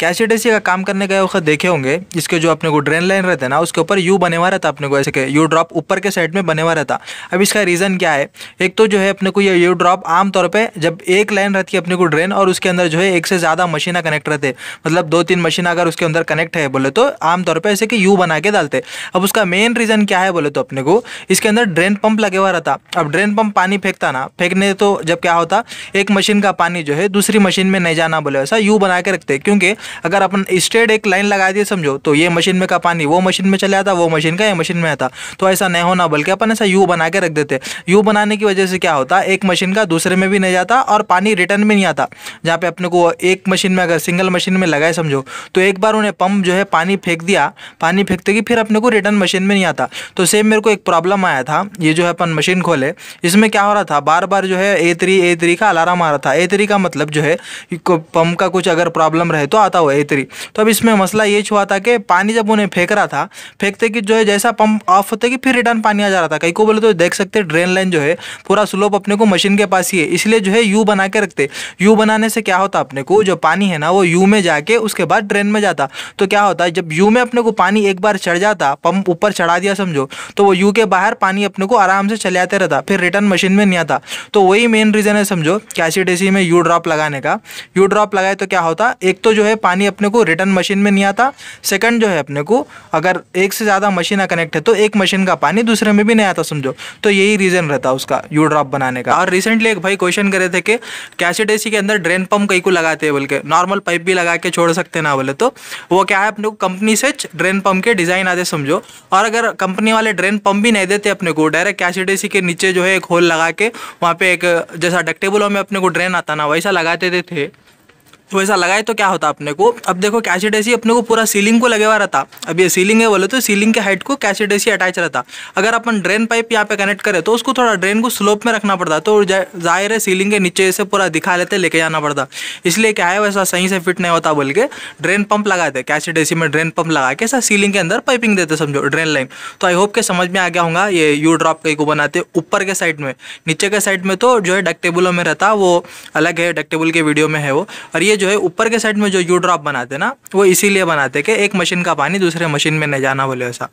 कैसीडेसी का काम करने गए वक्त देखे होंगे इसके जो अपने को ड्रेन लाइन रहता है ना उसके ऊपर यू बने हुआ रहता अपने को ऐसे यू ड्रॉप ऊपर के साइड में बने हुआ रहता अब इसका रीज़न क्या है एक तो जो है अपने को ये यू ड्रॉप आमतौर पर जब एक लाइन रहती है अपने को ड्रेन और उसके अंदर जो है एक से ज़्यादा मशीना कनेक्ट रहते मतलब दो तीन मशीन अगर उसके अंदर कनेक्ट है बोले तो आमतौर पर ऐसे कि यू बना के डालते अब उसका मेन रीज़न क्या है बोले तो अपने को इसके अंदर ड्रेन पंप लगे हुआ रहता अब ड्रेन पंप पानी फेंकता ना फेंकने तो जब क्या होता एक मशीन का पानी जो है दूसरी मशीन में नहीं जाना बोले ऐसा यू बना के रखते क्योंकि अगर अपन स्ट्रेट एक लाइन लगा दी समझो तो ये मशीन में का पानी वो मशीन में चले आता वो मशीन का ये मशीन में आता तो ऐसा नहीं होना बल्कि अपन ऐसा यू बना के रख देते यू बनाने की वजह से क्या होता एक मशीन का दूसरे में भी नहीं जाता और पानी रिटर्न में नहीं आता जहाँ पे अपने को एक मशीन में अगर सिंगल मशीन में लगाए समझो तो एक बार उन्हें पंप जो है पानी फेंक दिया पानी फेंकते कि फिर अपने को रिटर्न मशीन में नहीं आता तो सेम मेरे को एक प्रॉब्लम आया था ये जो है अपन मशीन खोले इसमें क्या हो रहा था बार बार जो है ए थ्री ए थ्री का अलार्म आ रहा था ए थ्री का मतलब जो है पंप का कुछ अगर प्रॉब्लम रहे तो आता था वो ए थ्री तो अब इसमें मसला ये हुआ था कि पानी जब उन्हें फेंक रहा था फेंकते कि जो है जैसा पंप ऑफ होते कि फिर रिटर्न पानी आ जा रहा था कहीं को बोले तो देख सकते ड्रेन लाइन जो है पूरा स्लोप अपने को मशीन के पास ही है इसलिए जो है यू बना के रखते यू बनाने से क्या होता अपने को जो पानी है ना वो यू में जाके उसके बाद ड्रेन में जाता तो क्या होता जब यू में अपने को पानी एक बार चढ़ जाता पंप ऊपर चढ़ा दिया समझो तो वो यू के बाहर पानी अपने को आराम से चले आते रहता फिर रिटर्न मशीन में नहीं आता तो वही मेन रीज़न है समझो कैसी डेसी में यू ड्रॉप लगाने का यू ड्रॉप लगाए तो क्या होता एक तो जो है पानी अपने को रिटर्न मशीन में नहीं आता सेकंड जो है अपने को अगर एक से ज़्यादा मशीन कनेक्ट है तो एक मशीन का पानी दूसरे में भी नहीं आता समझो तो यही रीज़न रहता उसका यू ड्रॉप बनाने का और रिसेंटली एक भाई क्वेश्चन करे थे कि कैसेट एसी के अंदर ड्रेन पंप कहीं को लगाते हैं बोल के नॉर्मल पाइप भी लगा के छोड़ सकते ना बोले तो वो क्या है अपने को कंपनी से ड्रेन पंप के डिज़ाइन आते समझो और अगर कंपनी वाले ड्रेन पंप भी नहीं देते अपने को डायरेक्ट कैसेट एसी के नीचे जो है एक होल लगा के वहाँ पे एक जैसा डक्टेबल में अपने को ड्रेन आता ना वैसा लगाते थे तो ऐसा लगाए तो क्या होता अपने को अब देखो ऐसी अपने को पूरा सीलिंग को लगे हुआ रहता अब ये सीलिंग है बोले तो सीलिंग के हाइट को ऐसी अटैच रहता अगर अपन ड्रेन पाइप यहाँ पे कनेक्ट करें तो उसको थोड़ा ड्रेन को स्लोप में रखना पड़ता तो जाहिर है सीलिंग के नीचे से पूरा दिखा लेते लेके जाना पड़ता इसलिए क्या है वैसा सही से फिट नहीं होता बोल के ड्रेन पंप लगाते ऐसी में ड्रेन पंप लगा के ऐसा सीलिंग के अंदर पाइपिंग देते समझो ड्रेन लाइन तो आई होप के समझ में आ गया होगा ये यू ड्रॉप कहीं को बनाते ऊपर के साइड में नीचे के साइड में तो जो है डक्टेबुलों में रहता वो अलग है डक्टेबुल के वीडियो में है वो और ये जो है ऊपर के साइड में जो यू ड्रॉप बनाते ना वो इसीलिए बनाते कि एक मशीन का पानी दूसरे मशीन में नहीं जाना बोले ऐसा